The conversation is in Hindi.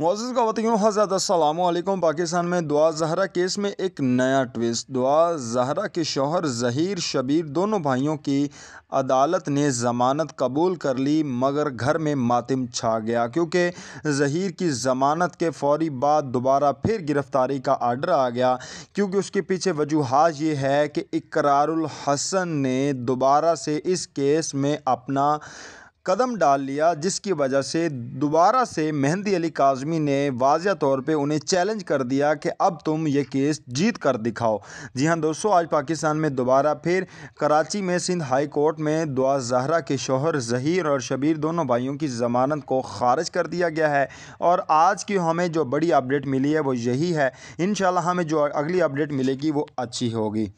मोज़ खातियों हजरत अल्लाम पाकिस्तान में दुआ जहरा केस में एक नया ट्विस्ट दुआ जहरा के शोहर जहीर शबीर दोनों भाइयों की अदालत ने ज़मानत कबूल कर ली मगर घर में मातम छा गया क्योंकि जहीर की ज़मानत के फौरी बाद दोबारा फिर गिरफ़्तारी का आर्डर आ गया क्योंकि उसके पीछे वजूहत ये है कि इकरारुल हसन ने दोबारा से इस केस में अपना कदम डाल लिया जिसकी वजह से दोबारा से मेहंदी अली काज़मी ने वाज तौर पे उन्हें चैलेंज कर दिया कि अब तुम ये केस जीत कर दिखाओ जी हाँ दोस्तों आज पाकिस्तान में दोबारा फिर कराची में सिंध हाई कोर्ट में दुआ जहरा के शोहर जहीर और शबीर दोनों भाइयों की ज़मानत को खारिज कर दिया गया है और आज की हमें जो बड़ी अपडेट मिली है वो यही है इन हमें जो अगली अपडेट मिलेगी वो अच्छी होगी